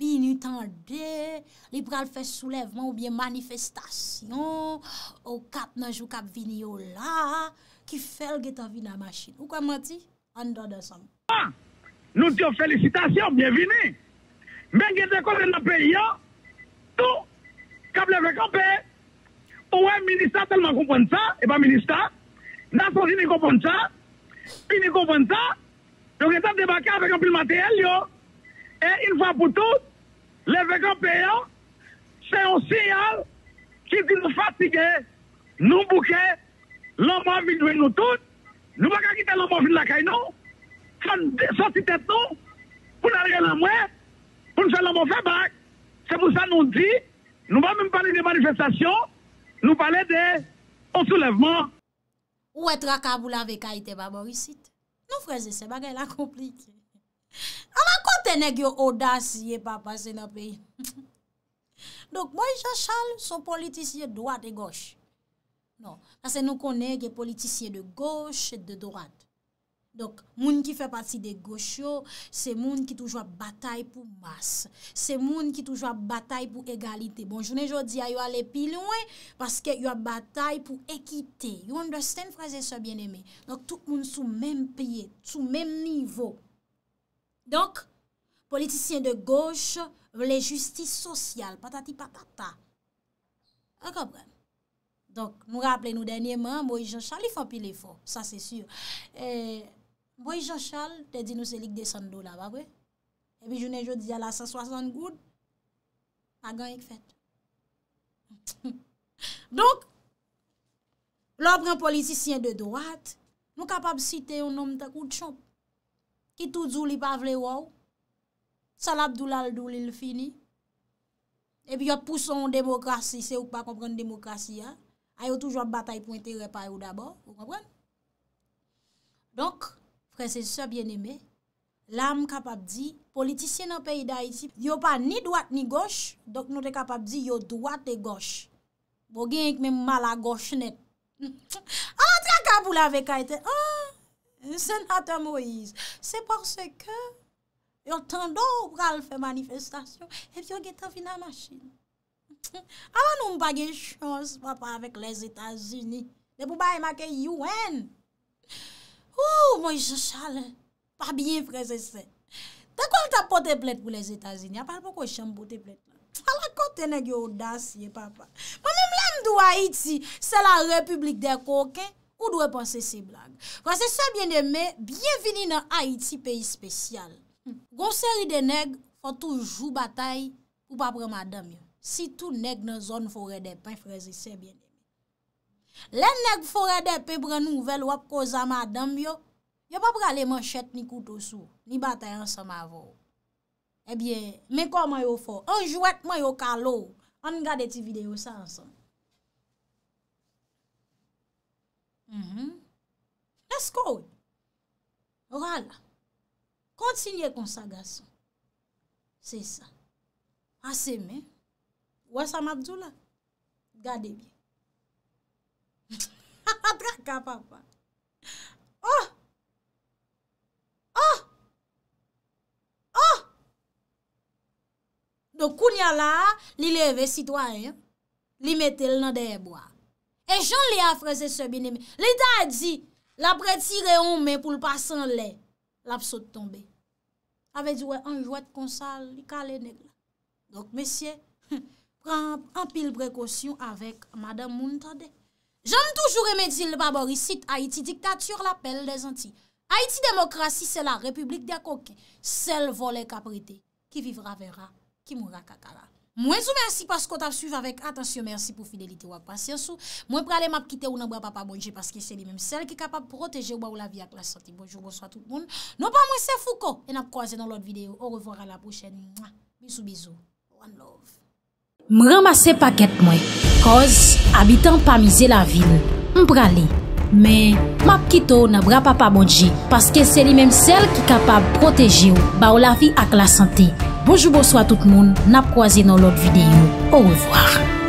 Bini tan de, li pral fe soulevman ou bie manifestasyon, ou kap nanjou kap vini yo la, ki fel ge ta vi nan masin. Ou kwa mwen ti? An do de san. Ah! Nou diyo felisitasyon, bie vini. Men ge dekone nan pe yo, tou, kap leve kap e, ouwe, ministar telman koupon sa, e pa ministar, nan son jini koupon sa, jini koupon sa, yo ge ta debake apèk anpil materyel yo, e in fwa pou tout, Le vekan peyan, se yon sinyal ki di nou fatige, nou mbouke, loman vin dwe nou tout, nou mbouke ki te loman vin lakay nou, san si tet nou, pou nan regen an mwen, pou nou se loman fe bak, se pou sa nou di, nou mbouke mi pale de manifestasyon, nou pale de onsoulevman. Ou etra kabou la vekay te mba morisit, nou freze se bagay la komplike. Ama kote neg yo odas ye pa pase na peyi. Donk, bojja chal son politisye doat e goch. Non, kase nou konege politisye de goch et de dorat. Donk, moun ki fe pati de goch yo, se moun ki toujwa batay pou bas. Se moun ki toujwa batay pou egalite. Bonjoune jodi a yo ale pilouen, paske yo batay pou ekite. You understand fraze se bieneme? Donk, tout moun sou menm peye, sou menm nivou. Donk, politisyen de goche vle justice sosyal. Patati patata. A kapren. Donk, nou rappele nou denye man, Mwoy Jean Charles, li fapil e fò. Sa se sur. Mwoy Jean Charles, te di nou selik desan do la va vwe. Ebi jounen jò di ala saswasan goud. A gan ek fèt. Donk, lopren politisyen de doat, nou kapab si te yon nom takout chomp. ki tou djou li pa vle waw, salap djou la l djou li l fini, epi yo pouson demokrasi, se ou pa kompren demokrasi ya, ayo toujwa batay pointe repay ou dabor, ou kompren? Donk, prese se bieneme, la m kapap di, politisyen an pey da iti, yo pa ni dwat ni gosch, donk nou de kapap di yo dwat e gosch, bo gen yon kme mal a gosch net. An, ti a kabou la vekayte, an, Senatè Moïse, se porsè ke yon tendo ou pral fè manifestasyon, ep yon getavina ma chini. Awa nou m bagè chans, papa, avek les Etats-Unis, de pou baye makè UN. Ou, Moïse Chalè, pa bien freze sen. Dè kon ta pote blèd pou les Etats-Unis, apal pou kon chan pote blèd. Fala kote neg yo odasi, papa. Mè mè m lèm dwa iti, se la Republik de Koke, Ou dwe panse se blague? Kwa se sebyen deme, bienvini nan Haiti, peyi spesyal. Gon seri de neg, fwa toujou batay, ou papre madame yo. Si tou neg nan zon fwo re de pey freze, sebyen deme. Len neg fwo re de pey pre nouvel, wap koza madame yo, yo papre ale manchet ni koutosou, ni batay ansa ma vò. Ebyen, eh mekò man yo fò, anjouet man yo kalò, an gade ti video sa ansa. Mm-hmm. Let's go. Ora la. Kansinye konsagason. Se sa. Ase men. Wasa madzou la. Gade gen. Traka papa. Oh! Oh! Oh! Oh! Do kounya la li leve sitwa e. Li metel nan deyebwa. E jan li a freze se bineme. Lida a di, la pretire yon me pou l'pasan le, la psote tombe. A ve di we, an jwet konsal, li kale negla. Dok mesye, pran apil prekosyon avek madame moun tade. Jan toujou remedi le babori sit Haiti diktat sur la pelle de zanti. Haiti demokrasi se la republik di akoke. Sel vole kaprete, ki vivra vera, ki moura kakala. Mwen sou mersi paskot ap suiv avèk Atasyon mersi pou fidelite wak pasyansou Mwen prale map kite ou nan bra pa pa bondje Paske se li menm sel ki kapab proteje ou ba ou la vi ak la santi Bonjou bonso a tout moun Non pa mwen se fou ko E nap kwaze nan lot videyo Ou revwara la pou chen Mwen sou bizou Mwen love Mwen ramase paket mwen Koz, abitan pa mize la vil Mwen prale Men, map kite ou nan bra pa pa bondje Paske se li menm sel ki kapab proteje ou ba ou la vi ak la santi Bojoubo swa tout moun, nap kwa zi nou lot videyo. Ouwezwa.